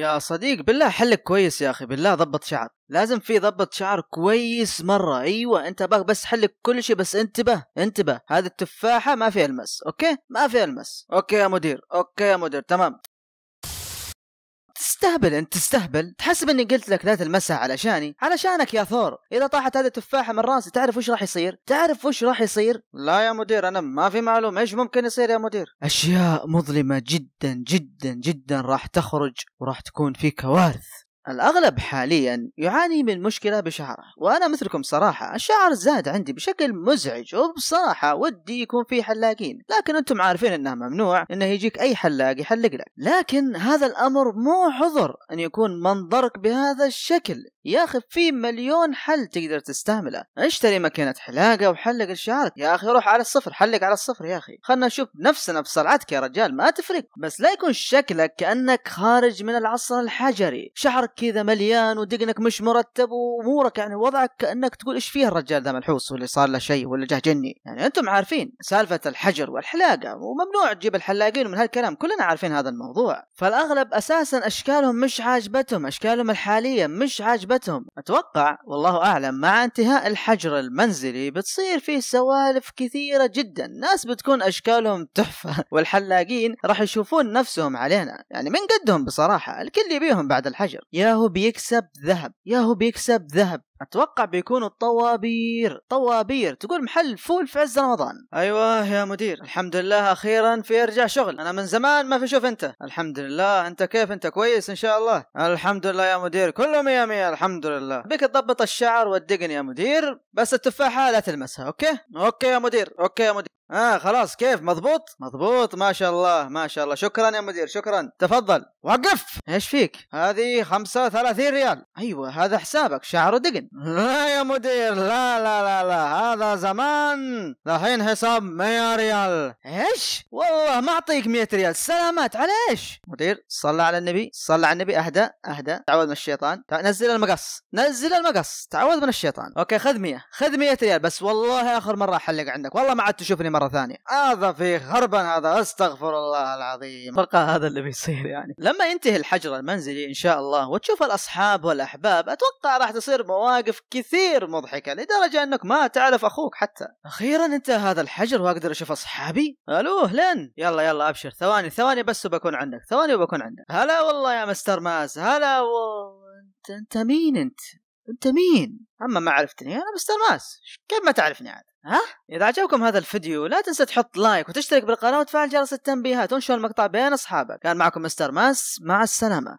يا صديق بالله حلك كويس يا اخي بالله ضبط شعر لازم في ضبط شعر كويس مره ايوه انت باغ بس حلك كل شيء بس انتبه انتبه هذه التفاحه ما فيها المس اوكي ما فيها المس اوكي يا مدير اوكي يا مدير تمام تستهبل انت تستهبل تحسب اني قلت لك لا تلمسها علشاني علشانك يا ثور اذا طاحت هذه التفاحه من راسي تعرف وش راح يصير تعرف وش راح يصير لا يا مدير انا ما في معلومه ايش ممكن يصير يا مدير اشياء مظلمه جدا جدا جدا راح تخرج وراح تكون في كوارث الأغلب حاليا يعاني من مشكلة بشعره وأنا مثلكم صراحة الشعر زاد عندي بشكل مزعج وبصراحة ودي يكون في حلاقين لكن أنتم عارفين أنه ممنوع أنه يجيك أي حلاق يحلق لك لكن هذا الأمر مو عذر أن يكون منظرك بهذا الشكل يا أخي في مليون حل تقدر تستعمله اشتري ماكينة حلاقة وحلق شعرك يا أخي روح على الصفر حلق على الصفر يا أخي خلنا نشوف نفسنا بصلعتك يا رجال ما تفرق بس لا يكون شكلك كأنك خارج من العصر الحجري شعرك كذا مليان ودقنك مش مرتب وامورك يعني وضعك كانك تقول ايش فيه الرجال ذا ملحوس واللي صار له شيء ولا جه جني يعني انتم عارفين سالفه الحجر والحلاقه وممنوع تجيب الحلاقين من هالكلام كلنا عارفين هذا الموضوع فالاغلب اساسا اشكالهم مش عاجبتهم اشكالهم الحاليه مش عاجبتهم اتوقع والله اعلم مع انتهاء الحجر المنزلي بتصير فيه سوالف كثيره جدا ناس بتكون اشكالهم تحفه والحلاقين راح يشوفون نفسهم علينا يعني من قدهم بصراحه الكل يبيهم بعد الحجر ياهو بيكسب ذهب ياهو بيكسب ذهب اتوقع بيكونوا الطوابير طوابير تقول محل فول في عز رمضان ايوه يا مدير الحمد لله اخيرا في ارجاع شغل انا من زمان ما في شوف انت الحمد لله انت كيف انت كويس ان شاء الله الحمد لله يا مدير كله مية مية الحمد لله بك تضبط الشعر والدقن يا مدير بس التفاحة لا تلمسها اوكي اوكي يا مدير اوكي يا مدير اه خلاص كيف مضبوط مضبوط ما شاء الله ما شاء الله شكرا يا مدير شكرا تفضل وقف ايش فيك هذه 35 ريال ايوه هذا حسابك شعر ودقن لا يا مدير لا لا لا لا هذا زمان الحين حساب 100 ريال ايش والله ما اعطيك 100 ريال سلامات على ايش؟ مدير صلى على النبي صلى على النبي اهدى اهدى تعوذ من الشيطان نزل المقص نزل المقص تعوذ من الشيطان اوكي خذ 100 خذ 100 ريال بس والله اخر مره احلق عندك والله ما عاد تشوفني مره ثانيه هذا في خربا هذا استغفر الله العظيم فرقه هذا اللي بيصير يعني لما ينتهي الحجر المنزلي ان شاء الله وتشوف الاصحاب والاحباب اتوقع راح تصير مواجهه مواقف كثير مضحكه لدرجه انك ما تعرف اخوك حتى اخيرا انت هذا الحجر واقدر اشوف اصحابي الو لين يلا يلا ابشر ثواني ثواني بس وبكون عندك ثواني وبكون عندك هلا والله يا مستر ماس هلا و... انت انت مين انت انت مين اما ما عرفتني انا مستر ماس كيف ما تعرفني عاد ها اذا عجبكم هذا الفيديو لا تنسى تحط لايك وتشترك بالقناه وتفعل جرس التنبيهات وانشر المقطع بين اصحابك كان معكم مستر ماس مع السلامه